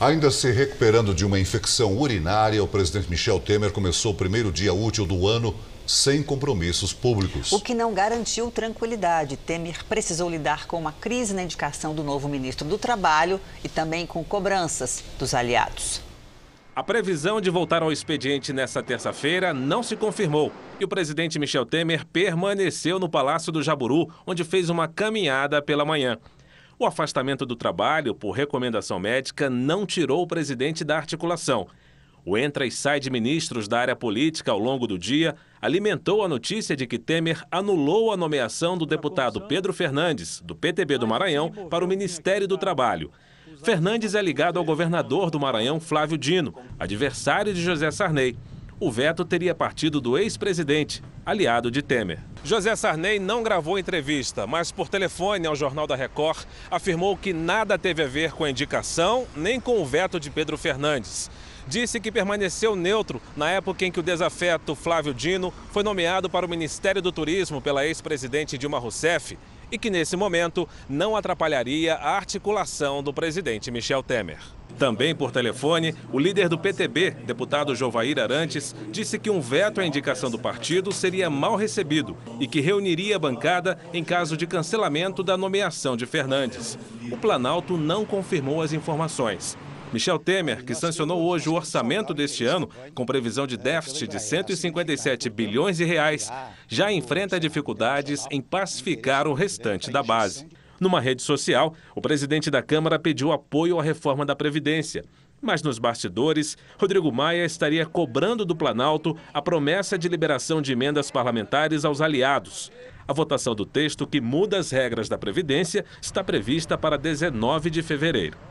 Ainda se recuperando de uma infecção urinária, o presidente Michel Temer começou o primeiro dia útil do ano sem compromissos públicos. O que não garantiu tranquilidade. Temer precisou lidar com uma crise na indicação do novo ministro do Trabalho e também com cobranças dos aliados. A previsão de voltar ao expediente nesta terça-feira não se confirmou e o presidente Michel Temer permaneceu no Palácio do Jaburu, onde fez uma caminhada pela manhã. O afastamento do trabalho por recomendação médica não tirou o presidente da articulação. O entra e sai de ministros da área política ao longo do dia alimentou a notícia de que Temer anulou a nomeação do deputado Pedro Fernandes, do PTB do Maranhão, para o Ministério do Trabalho. Fernandes é ligado ao governador do Maranhão, Flávio Dino, adversário de José Sarney o veto teria partido do ex-presidente, aliado de Temer. José Sarney não gravou entrevista, mas por telefone ao Jornal da Record afirmou que nada teve a ver com a indicação nem com o veto de Pedro Fernandes. Disse que permaneceu neutro na época em que o desafeto Flávio Dino foi nomeado para o Ministério do Turismo pela ex-presidente Dilma Rousseff e que, nesse momento, não atrapalharia a articulação do presidente Michel Temer. Também por telefone, o líder do PTB, deputado Jovair Arantes, disse que um veto à indicação do partido seria mal recebido e que reuniria a bancada em caso de cancelamento da nomeação de Fernandes. O Planalto não confirmou as informações. Michel Temer, que sancionou hoje o orçamento deste ano, com previsão de déficit de 157 bilhões de reais, já enfrenta dificuldades em pacificar o restante da base. Numa rede social, o presidente da Câmara pediu apoio à reforma da Previdência. Mas nos bastidores, Rodrigo Maia estaria cobrando do Planalto a promessa de liberação de emendas parlamentares aos aliados. A votação do texto que muda as regras da Previdência está prevista para 19 de fevereiro.